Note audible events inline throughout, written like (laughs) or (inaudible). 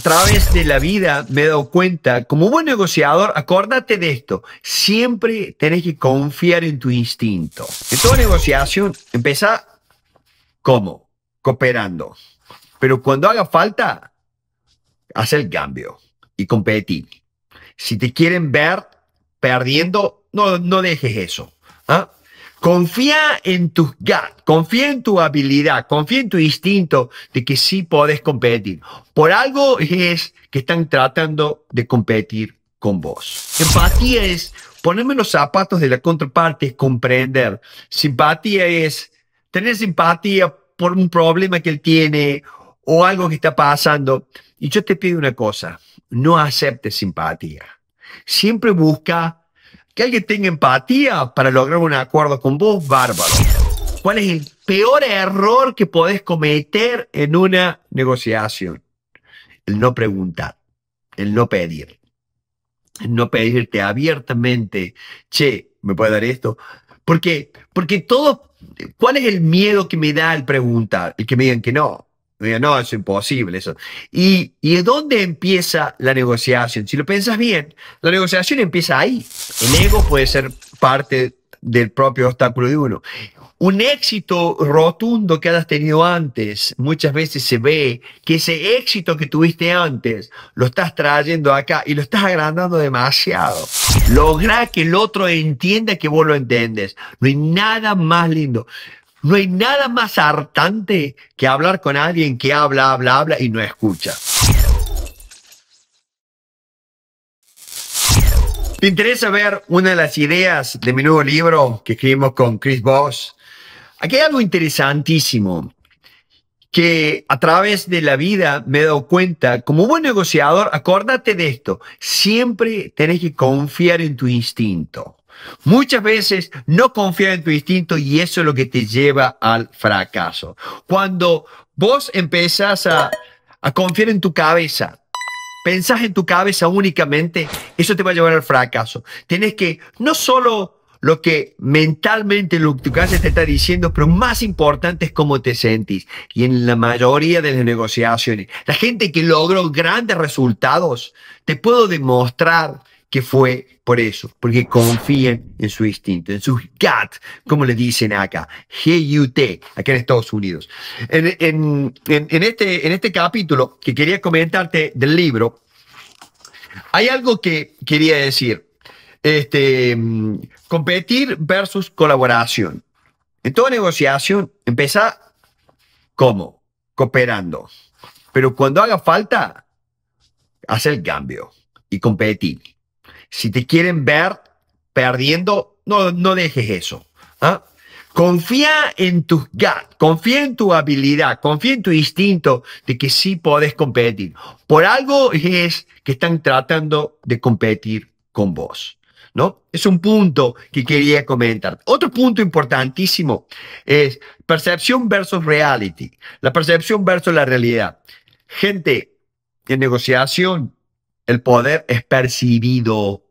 a través de la vida me he dado cuenta, como buen negociador, acuérdate de esto, siempre tenés que confiar en tu instinto. En toda negociación, empieza, como Cooperando. Pero cuando haga falta, haz el cambio y competir. Si te quieren ver perdiendo, no, no dejes eso. ¿ah? Confía en tus gut, confía en tu habilidad, confía en tu instinto de que sí puedes competir. Por algo es que están tratando de competir con vos. Empatía es ponerme los zapatos de la contraparte, es comprender. Simpatía es tener simpatía por un problema que él tiene o algo que está pasando. Y yo te pido una cosa, no aceptes simpatía. Siempre busca que alguien tenga empatía para lograr un acuerdo con vos, bárbaro. ¿Cuál es el peor error que podés cometer en una negociación? El no preguntar, el no pedir. El no pedirte abiertamente, che, ¿me puede dar esto? Porque, porque todo, ¿cuál es el miedo que me da el preguntar? El que me digan que no no, es imposible eso. ¿Y, ¿Y dónde empieza la negociación? Si lo piensas bien, la negociación empieza ahí. El ego puede ser parte del propio obstáculo de uno. Un éxito rotundo que hayas tenido antes, muchas veces se ve que ese éxito que tuviste antes lo estás trayendo acá y lo estás agrandando demasiado. Logra que el otro entienda que vos lo entiendes No hay nada más lindo. No hay nada más hartante que hablar con alguien que habla, habla, habla y no escucha. ¿Te interesa ver una de las ideas de mi nuevo libro que escribimos con Chris Voss? Aquí hay algo interesantísimo que a través de la vida me he dado cuenta, como buen negociador, acuérdate de esto, siempre tenés que confiar en tu instinto. Muchas veces no confía en tu instinto y eso es lo que te lleva al fracaso. Cuando vos empezás a, confiar en tu cabeza, pensás en tu cabeza únicamente, eso te va a llevar al fracaso. Tienes que no solo lo que mentalmente lo que tu casa te está diciendo, pero más importante es cómo te sentís. Y en la mayoría de las negociaciones, la gente que logró grandes resultados, te puedo demostrar que fue por eso, porque confían en su instinto, en su gut, como le dicen acá, g u acá en Estados Unidos. En, este, en este capítulo que quería comentarte del libro, hay algo que quería decir. Este, competir versus colaboración. En toda negociación, empieza, como Cooperando. Pero cuando haga falta, hace el cambio y competir. Si te quieren ver perdiendo, no, no dejes eso. ¿ah? Confía en tus gut, confía en tu habilidad, confía en tu instinto de que sí podés competir. Por algo es que están tratando de competir con vos. ¿No? Es un punto que quería comentar. Otro punto importantísimo es percepción versus reality. La percepción versus la realidad. Gente, en negociación, el poder es percibido.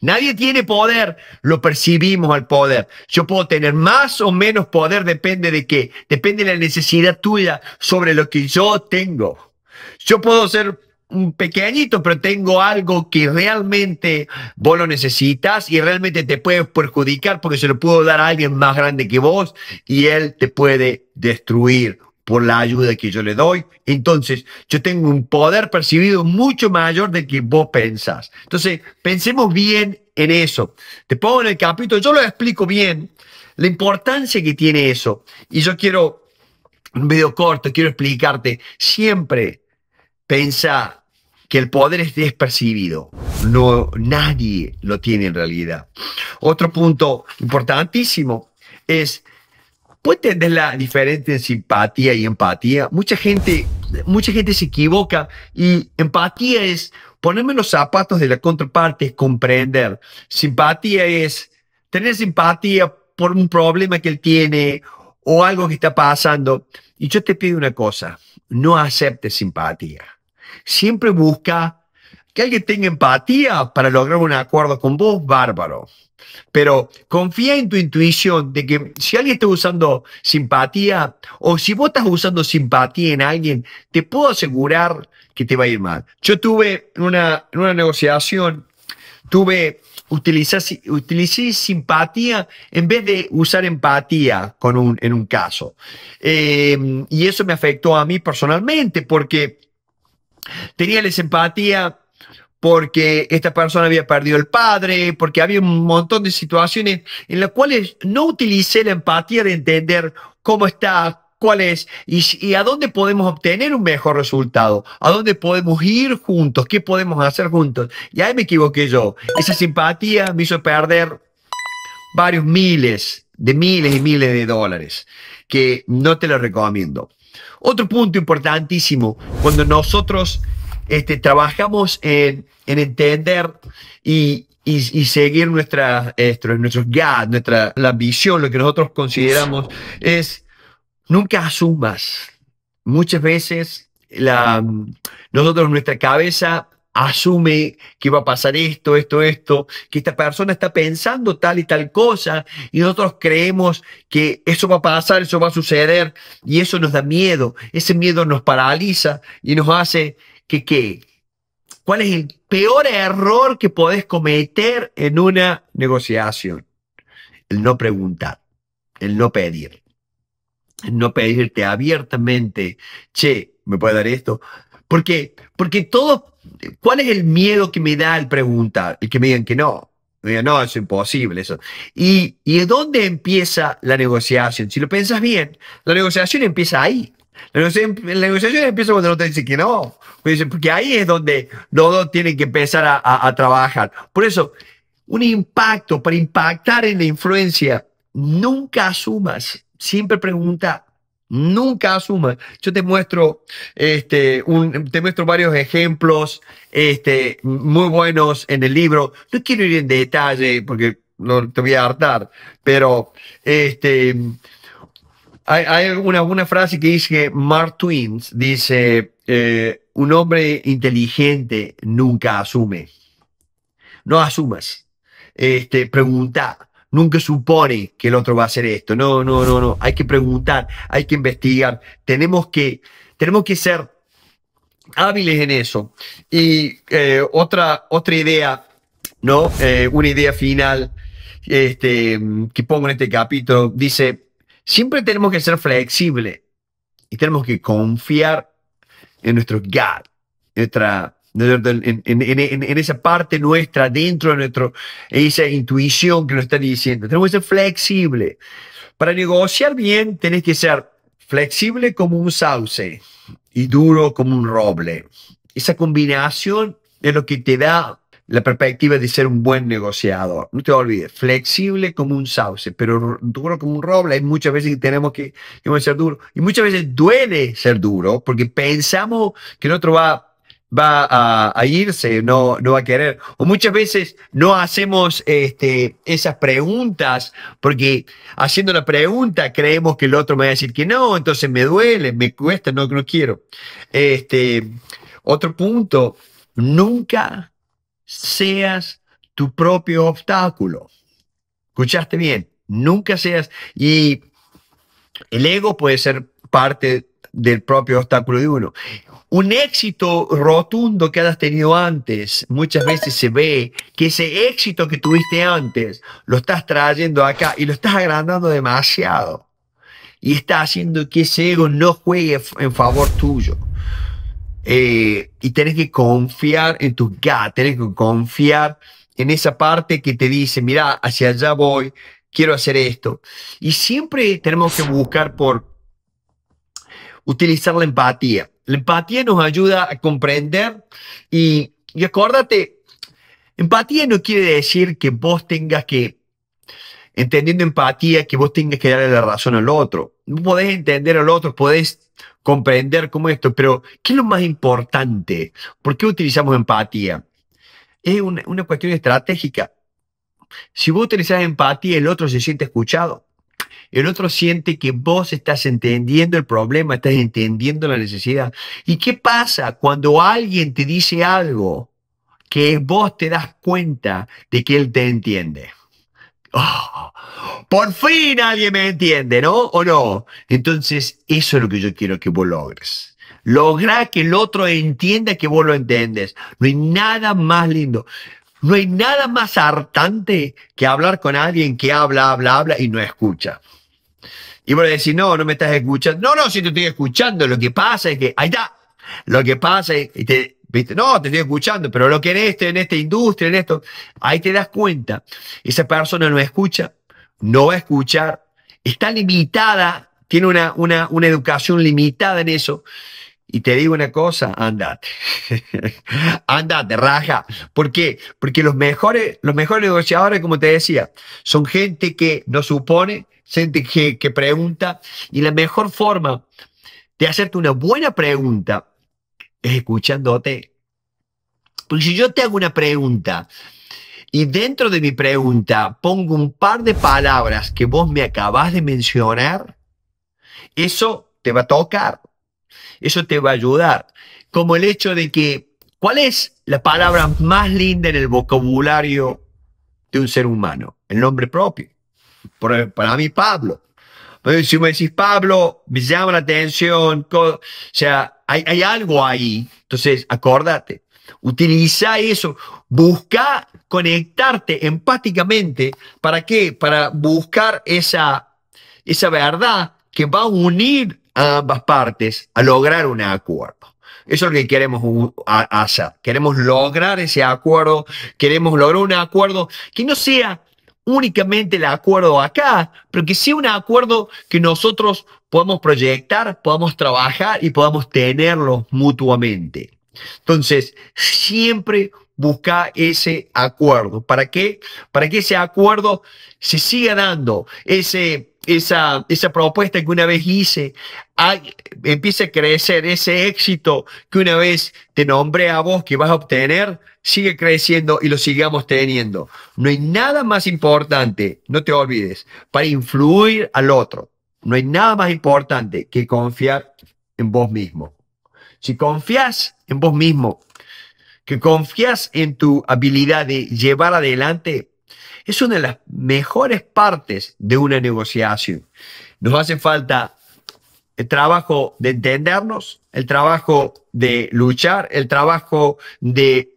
Nadie tiene poder, lo percibimos al poder. Yo puedo tener más o menos poder, depende de qué, depende de la necesidad tuya sobre lo que yo tengo. Yo puedo ser un pequeñito, pero tengo algo que realmente vos lo necesitas y realmente te puedes perjudicar porque se lo puedo dar a alguien más grande que vos y él te puede destruir por la ayuda que yo le doy. Entonces, yo tengo un poder percibido mucho mayor del que vos pensás. Entonces, pensemos bien en eso. Te pongo en el capítulo, yo lo explico bien, la importancia que tiene eso. Y yo quiero, un video corto, quiero explicarte, siempre piensa que el poder es despercibido. No, nadie lo tiene en realidad. Otro punto importantísimo es puede entender la diferencia en simpatía y empatía. Mucha gente, mucha gente se equivoca y empatía es ponerme los zapatos de la contraparte, es comprender. Simpatía es tener simpatía por un problema que él tiene o algo que está pasando. Y yo te pido una cosa, no aceptes simpatía. Siempre busca que alguien tenga empatía para lograr un acuerdo con vos, bárbaro. Pero confía en tu intuición de que si alguien está usando simpatía o si vos estás usando simpatía en alguien, te puedo asegurar que te va a ir mal. Yo tuve una, en una negociación, tuve, utilicé, simpatía en vez de usar empatía con un, en un caso. Em, y eso me afectó a mí personalmente porque tenía la simpatía porque esta persona había perdido el padre, porque había un montón de situaciones en las cuales no utilicé la empatía de entender cómo está, cuál es y, a dónde podemos obtener un mejor resultado, a dónde podemos ir juntos, qué podemos hacer juntos. Y ahí me equivoqué yo. Esa simpatía me hizo perder varios miles, de miles y miles de dólares, que no te lo recomiendo. Otro punto importantísimo, cuando nosotros este, trabajamos en, entender y, seguir nuestra, nuestros, nuestros GAD, nuestra, la visión, lo que nosotros consideramos es nunca asumas. Muchas veces la, nosotros, nuestra cabeza asume que va a pasar esto, esto, esto, que esta persona está pensando tal y tal cosa y nosotros creemos que eso va a pasar, eso va a suceder y eso nos da miedo, ese miedo nos paraliza y nos hace que, cuál es el peor error que podés cometer en una negociación. El no preguntar, el no pedir, el no pedirte abiertamente, che, ¿me puede dar esto? Porque, porque todo, ¿cuál es el miedo que me da el preguntar? El que me digan que no, no, es imposible eso. ¿Y, ¿Y dónde empieza la negociación? Si lo pensás bien, la negociación empieza ahí. La negociación, empieza cuando no te dicen que no. Pues porque ahí es donde los dos tienen que empezar a, trabajar. Por eso, un impacto, para impactar en la influencia, nunca asumas. Siempre pregunta, Nunca asumas. Yo te muestro, este, te muestro varios ejemplos este, muy buenos en el libro. No quiero ir en detalle porque no te voy a hartar, pero este, hay, hay una, frase que dice, Mark Twins dice, eh, un hombre inteligente nunca asume. No asumas. Este, pregunta. Nunca supone que el otro va a hacer esto. No, no, no, no. Hay que preguntar, hay que investigar. Tenemos que, tenemos que ser hábiles en eso. Y eh, otra, otra idea, ¿no? Eh, una idea final este, que pongo en este capítulo. Dice, Siempre tenemos que ser flexible y tenemos que confiar en nuestro God, en, esa parte nuestra, dentro de nuestro, esa intuición que nos está diciendo. Tenemos que ser flexible. Para negociar bien, tenés que ser flexible como un sauce y duro como un roble. Esa combinación es lo que te da la perspectiva de ser un buen negociador. No te olvides, flexible como un sauce, pero duro como un roble. Hay muchas veces que tenemos que, ser duros. Y muchas veces duele ser duro porque pensamos que el otro va va a, irse, no, no va a querer. O muchas veces no hacemos este, esas preguntas porque haciendo la pregunta creemos que el otro me va a decir que no, entonces me duele, me cuesta, no, no quiero. Este, otro punto, nunca seas tu propio obstáculo. ¿Escuchaste bien? Nunca seas... Y el ego puede ser parte del propio obstáculo de uno. Un éxito rotundo que has tenido antes, muchas veces se ve que ese éxito que tuviste antes lo estás trayendo acá y lo estás agrandando demasiado. Y está haciendo que ese ego no juegue en favor tuyo. Eh, y tenés que confiar en tu gut, tenés que confiar en esa parte que te dice, mira, hacia allá voy, quiero hacer esto. Y siempre tenemos que buscar por utilizar la empatía. La empatía nos ayuda a comprender y, y acuérdate, empatía no quiere decir que vos tengas que, entendiendo empatía, que vos tengas que darle la razón al otro. Vos podés entender al otro, podés comprender cómo esto, pero ¿qué es lo más importante? ¿Por qué utilizamos empatía? Es una, cuestión estratégica. Si vos utilizás empatía, el otro se siente escuchado. El otro siente que vos estás entendiendo el problema, estás entendiendo la necesidad. ¿Y qué pasa cuando alguien te dice algo que vos te das cuenta de que él te entiende? (gasps) por fin alguien me entiende, ¿no? ¿O no? Entonces, eso es lo que yo quiero que vos logres. Lograr que el otro entienda que vos lo entiendes, No hay nada más lindo. No hay nada más hartante que hablar con alguien que habla, habla, habla y no escucha. Y vos le decís, no, no me estás escuchando. No, no, si te estoy escuchando. Lo que pasa es que, ahí está. Lo que pasa es que te, no, te estoy escuchando, pero lo que en este, en esta industria, en esto, ahí te das cuenta. Esa persona no escucha, no va a escuchar, está limitada, tiene una, una, una educación limitada en eso. Y te digo una cosa, andate. (laughs) andate, raja. ¿Por qué? Porque los mejores, los mejores negociadores, como te decía, son gente que no supone, gente que, que pregunta. Y la mejor forma de hacerte una buena pregunta escuchándote. Porque si yo te hago una pregunta y dentro de mi pregunta pongo un par de palabras que vos me acabas de mencionar, eso te va a tocar, eso te va a ayudar. Como el hecho de que, ¿cuál es la palabra más linda en el vocabulario de un ser humano? El nombre propio. Para mí, Pablo si me decís, Pablo, me llama la atención, o sea, hay, algo ahí. Entonces, acordate, utiliza eso, busca conectarte empáticamente. ¿Para qué? Para buscar esa, esa verdad que va a unir a ambas partes a lograr un acuerdo. Eso es lo que queremos hacer. Queremos lograr ese acuerdo, queremos lograr un acuerdo que no sea únicamente el acuerdo acá, pero que sea un acuerdo que nosotros podamos proyectar, podamos trabajar y podamos tenerlo mutuamente. Entonces, siempre busca ese acuerdo. ¿Para qué? Para que ese acuerdo se siga dando, ese esa, propuesta que una vez hice empieza empiece a crecer, ese éxito que una vez te nombré a vos que vas a obtener, sigue creciendo y lo sigamos teniendo. No hay nada más importante, no te olvides, para influir al otro. No hay nada más importante que confiar en vos mismo. Si confías en vos mismo, que confías en tu habilidad de llevar adelante es una de las mejores partes de una negociación. Nos hace falta el trabajo de entendernos, el trabajo de luchar, el trabajo de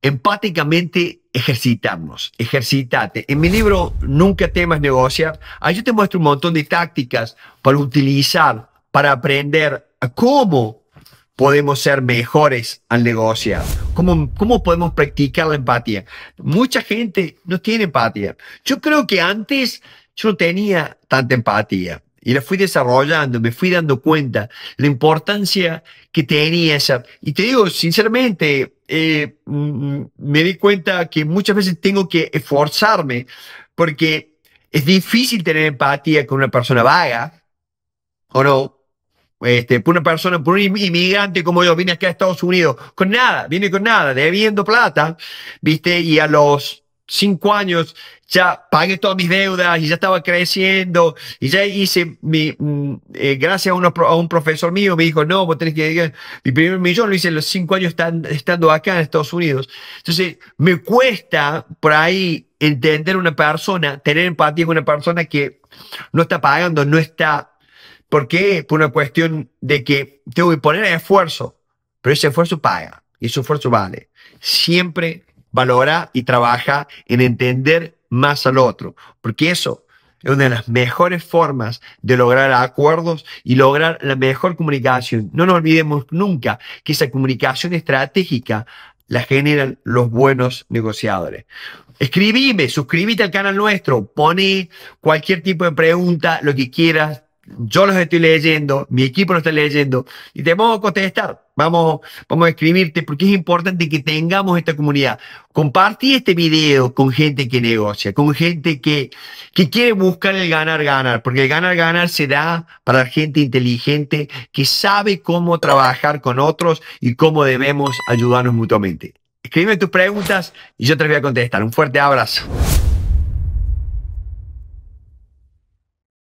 empáticamente ejercitarnos, ejercitate. En mi libro Nunca temas negociar, ahí yo te muestro un montón de tácticas para utilizar, para aprender cómo podemos ser mejores al negociar? ¿Cómo, ¿Cómo podemos practicar la empatía? Mucha gente no tiene empatía. Yo creo que antes yo no tenía tanta empatía y la fui desarrollando, me fui dando cuenta la importancia que tenía esa. Y te digo, sinceramente, eh, mm, me di cuenta que muchas veces tengo que esforzarme porque es difícil tener empatía con una persona vaga, ¿o no? este, por una persona, por un inmigrante como yo, viene acá a Estados Unidos con nada, viene con nada, debiendo plata, ¿viste? Y a los cinco años ya pagué todas mis deudas y ya estaba creciendo y ya hice mi, mm, eh, gracias a, un profesor mío me dijo, no, vos tenés que, mi primer millón lo hice en los cinco años estando acá en Estados Unidos. Entonces, me cuesta por ahí entender una persona, tener empatía con una persona que no está pagando, no está ¿Por qué? Por una cuestión de que tengo que poner esfuerzo, pero ese esfuerzo paga y ese esfuerzo vale. Siempre valora y trabaja en entender más al otro, porque eso es una de las mejores formas de lograr acuerdos y lograr la mejor comunicación. No nos olvidemos nunca que esa comunicación estratégica la generan los buenos negociadores. Escribime, suscríbete al canal nuestro, pone cualquier tipo de pregunta, lo que quieras, yo los estoy leyendo, mi equipo los está leyendo, y te vamos a contestar, vamos, vamos a escribirte, porque es importante que tengamos esta comunidad. Compartí este video con gente que negocia, con gente que, que quiere buscar el ganar-ganar, porque el ganar-ganar se da para gente inteligente que sabe cómo trabajar con otros y cómo debemos ayudarnos mutuamente. Escríbeme tus preguntas y yo te voy a contestar. Un fuerte abrazo.